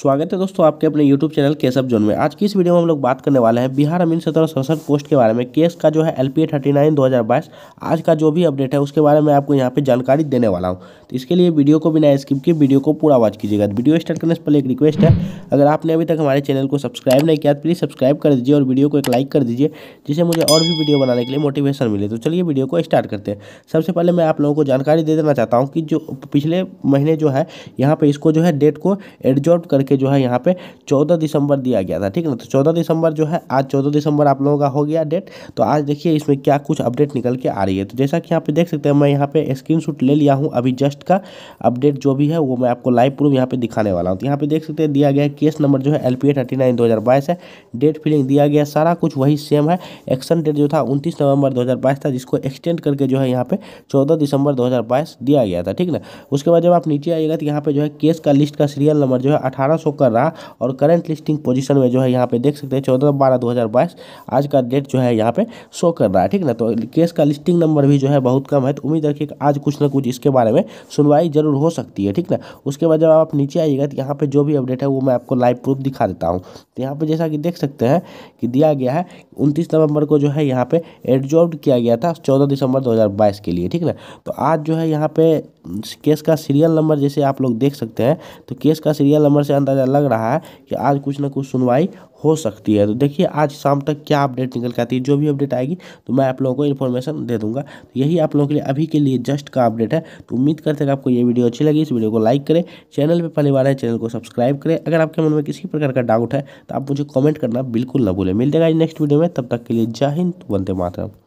स्वागत है दोस्तों आपके अपने YouTube चैनल केसअप जोन में आज की इस वीडियो में हम लोग बात करने वाले हैं बिहार अमीन सत्रह सड़सठ पोस्ट के बारे में केस का जो है L P A thirty nine दो हज़ार बाईस आज का जो भी अपडेट है उसके बारे में आपको यहाँ पे जानकारी देने वाला हूँ तो इसके लिए वीडियो को बिना स्किप की वीडियो को पूरा वॉच कीजिएगा तो वीडियो स्टार्ट करने से पहले एक रिक्वेस्ट है अगर आपने अभी तक हमारे चैनल को सब्सक्राइब नहीं किया तो प्लीज़ सब्सक्राइब कर दीजिए और वीडियो को एक लाइक कर दीजिए जिससे मुझे और भी वीडियो बनाने के लिए मोटिवेशन मिले तो चलिए वीडियो को स्टार्ट करते हैं सबसे पहले मैं आप लोगों को जानकारी दे देना चाहता हूँ कि जो पिछले महीने जो है यहाँ पर इसको जो है डेट को एडजॉर्ब करके करके जो है यहाँ पे चौदह दिसंबर दिया गया था ठीक ना तो चौदह दिसंबर जो है आज चौदह दिसंबर आप लोगों का हो गया डेट तो आज देखिए इसमें क्या कुछ अपडेट निकल के आ रही है तो जैसा कि यहाँ पे देख सकते हैं मैं यहाँ पे स्क्रीन ले लिया हूँ अभी जस्ट का अपडेट जो भी है वो मैं आपको लाइव प्रूफ यहाँ पे दिखाने वाला हूँ तो यहाँ पे देख सकते हैं दिया गया केस नंबर जो है एल पी है डेट फिलिंग दिया गया सारा कुछ वही सेम है एक्शन डेट जो था उनतीस नवंबर दो था जिसको एक्सटेंड करके जो है यहाँ पे चौदह दिसंबर दो दिया गया था ठीक ना उसके बाद जब आप नीचे आइएगा तो यहाँ पे जो है केस का लिस्ट का सीरियल नंबर जो है अठारह शो कर रहा और करंट लिस्टिंग पोजीशन में जो है यहाँ पे देख सकते हैं चौदह बारह दो हज़ार बाईस आज का डेट जो है यहाँ पे शो कर रहा है ठीक ना तो केस का लिस्टिंग नंबर भी जो है बहुत कम है तो उम्मीद रखिए आज कुछ ना कुछ इसके बारे में सुनवाई जरूर हो सकती है ठीक ना उसके बाद जब आप नीचे आइएगा तो यहाँ पर जो भी अपडेट है वो मैं आपको लाइव प्रूफ दिखा देता हूँ तो यहाँ पर जैसा कि देख सकते हैं कि दिया गया है उनतीस नवंबर को जो है यहाँ पे एडजॉर्व किया गया था चौदह दिसंबर दो के लिए ठीक ना तो आज जो है यहाँ पे केस का सीरियल नंबर जैसे आप लोग देख सकते हैं तो केस का सीरियल नंबर से अंदाज़ा लग रहा है कि आज कुछ ना कुछ सुनवाई हो सकती है तो देखिए आज शाम तक क्या अपडेट निकल के आती है जो भी अपडेट आएगी तो मैं आप लोगों को इन्फॉर्मेशन दे दूंगा तो यही आप लोगों के लिए अभी के लिए जस्ट का अपडेट है तो उम्मीद करते हैं आपको ये वीडियो अच्छी लगी इस वीडियो को लाइक करें चैनल पर पहली बार है चैनल को सब्सक्राइब करें अगर आपके मन में किसी प्रकार का डाउट है तो आप मुझे कॉमेंट करना बिल्कुल ना भूलें मिल जाएगा नेक्स्ट वीडियो में तब तक के लिए जय हिंद वंदे मातरम